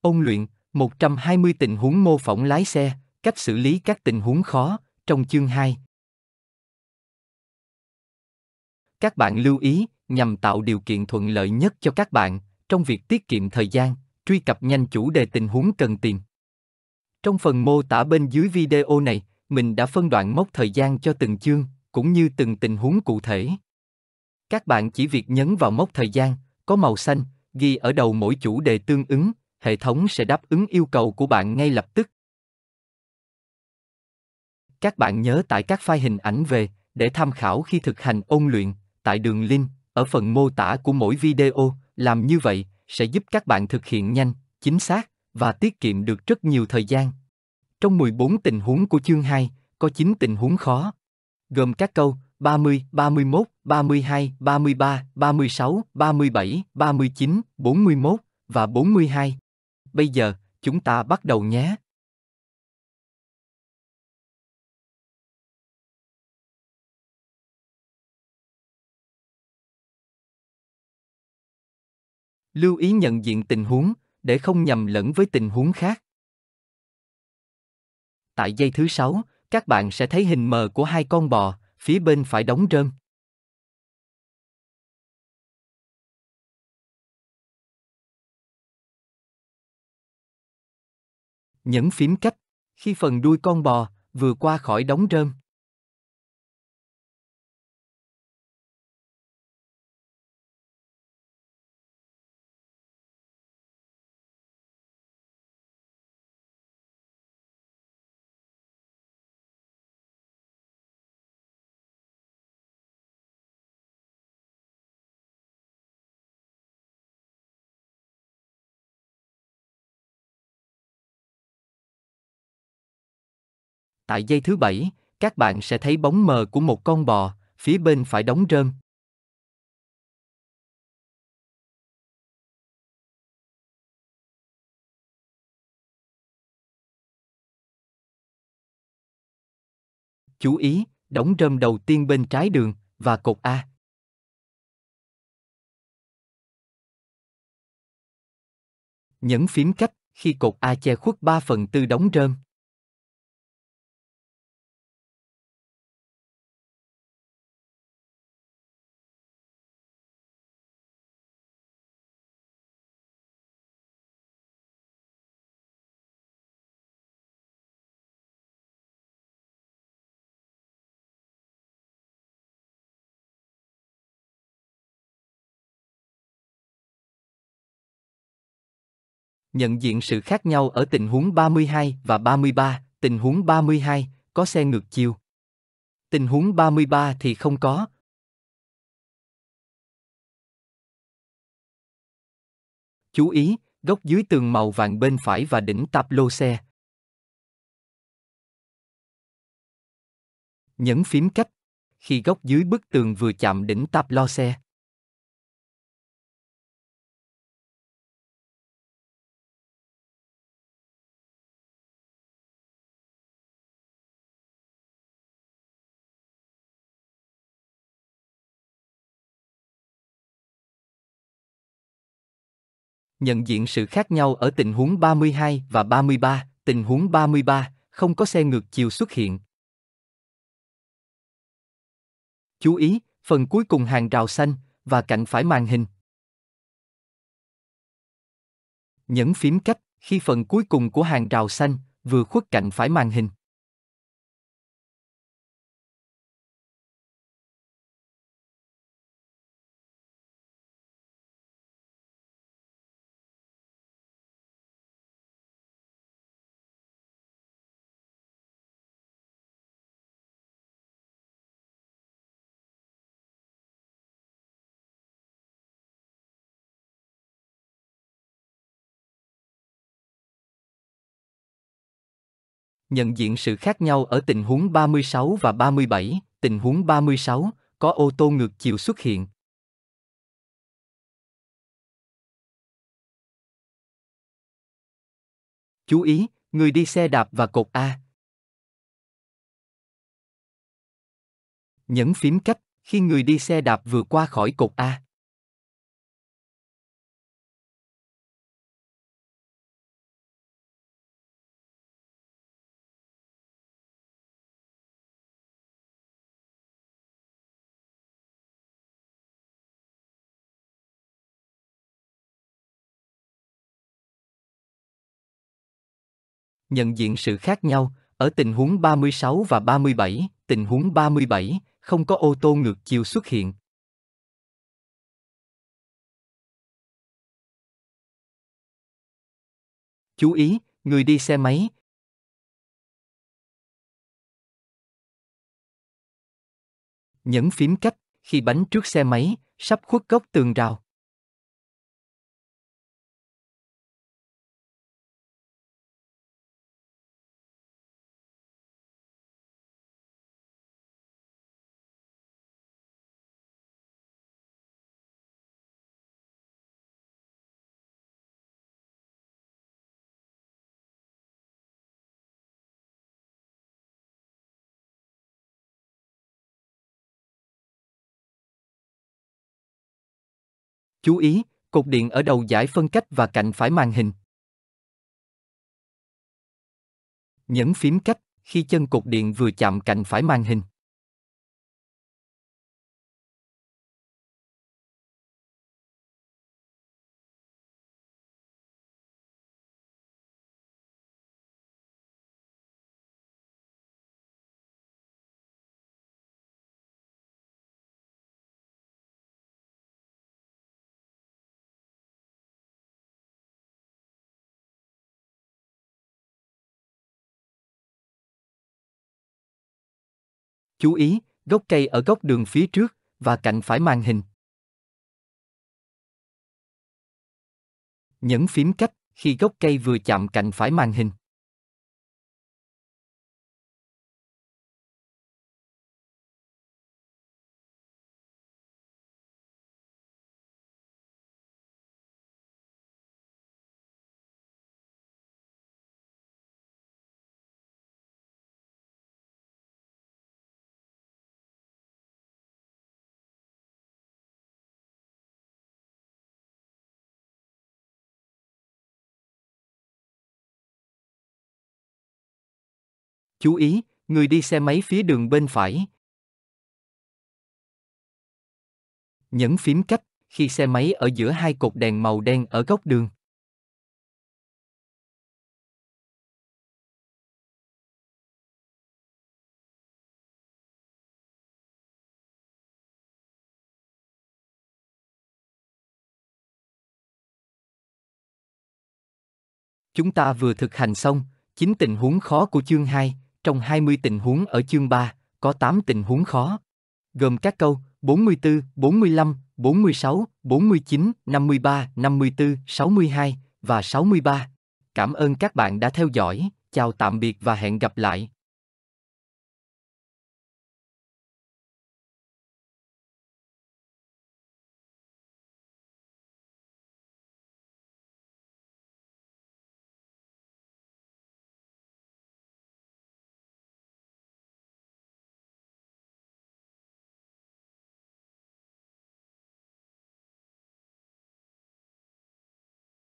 Ôn luyện 120 tình huống mô phỏng lái xe, cách xử lý các tình huống khó, trong chương 2. Các bạn lưu ý nhằm tạo điều kiện thuận lợi nhất cho các bạn trong việc tiết kiệm thời gian, truy cập nhanh chủ đề tình huống cần tìm. Trong phần mô tả bên dưới video này, mình đã phân đoạn mốc thời gian cho từng chương cũng như từng tình huống cụ thể. Các bạn chỉ việc nhấn vào mốc thời gian có màu xanh ghi ở đầu mỗi chủ đề tương ứng hệ thống sẽ đáp ứng yêu cầu của bạn ngay lập tức. Các bạn nhớ tải các file hình ảnh về để tham khảo khi thực hành ôn luyện tại đường link ở phần mô tả của mỗi video, làm như vậy sẽ giúp các bạn thực hiện nhanh, chính xác và tiết kiệm được rất nhiều thời gian. Trong 14 tình huống của chương 2, có 9 tình huống khó, gồm các câu 30, 31, 32, 33, 36, 37, 39, 41 và 42. Bây giờ, chúng ta bắt đầu nhé. Lưu ý nhận diện tình huống để không nhầm lẫn với tình huống khác. Tại giây thứ sáu, các bạn sẽ thấy hình mờ của hai con bò, phía bên phải đóng rơm. nhấn phím cách. Khi phần đuôi con bò vừa qua khỏi đống rơm, Tại giây thứ bảy, các bạn sẽ thấy bóng mờ của một con bò, phía bên phải đóng rơm. Chú ý, đóng rơm đầu tiên bên trái đường và cột A. Nhấn phím cách khi cột A che khuất 3 phần tư đóng rơm. Nhận diện sự khác nhau ở tình huống 32 và 33, tình huống 32, có xe ngược chiều. Tình huống 33 thì không có. Chú ý, góc dưới tường màu vàng bên phải và đỉnh tạp lô xe. Nhấn phím cách. Khi góc dưới bức tường vừa chạm đỉnh tạp lo xe, nhận diện sự khác nhau ở tình huống 32 và 33, tình huống 33, không có xe ngược chiều xuất hiện. Chú ý, phần cuối cùng hàng rào xanh và cạnh phải màn hình. Nhấn phím cách khi phần cuối cùng của hàng rào xanh vừa khuất cạnh phải màn hình. nhận diện sự khác nhau ở tình huống 36 và 37, tình huống 36, có ô tô ngược chiều xuất hiện. Chú ý, người đi xe đạp và cột A. Nhấn phím cách khi người đi xe đạp vừa qua khỏi cột A. nhận diện sự khác nhau, ở tình huống 36 và 37, tình huống 37, không có ô tô ngược chiều xuất hiện. Chú ý, người đi xe máy, nhấn phím cách khi bánh trước xe máy sắp khuất góc tường rào Chú ý, cột điện ở đầu giải phân cách và cạnh phải màn hình. Nhấn phím cách khi chân cột điện vừa chạm cạnh phải màn hình. chú ý, gốc cây ở góc đường phía trước và cạnh phải màn hình. Nhấn phím cách khi gốc cây vừa chạm cạnh phải màn hình. Chú ý, người đi xe máy phía đường bên phải. Nhấn phím cách khi xe máy ở giữa hai cột đèn màu đen ở góc đường. Chúng ta vừa thực hành xong, chính tình huống khó của chương 2, trong 20 tình huống ở chương 3, có 8 tình huống khó. Gồm các câu 44, 45, 46, 49, 53, 54, 62 và 63. Cảm ơn các bạn đã theo dõi, chào tạm biệt và hẹn gặp lại.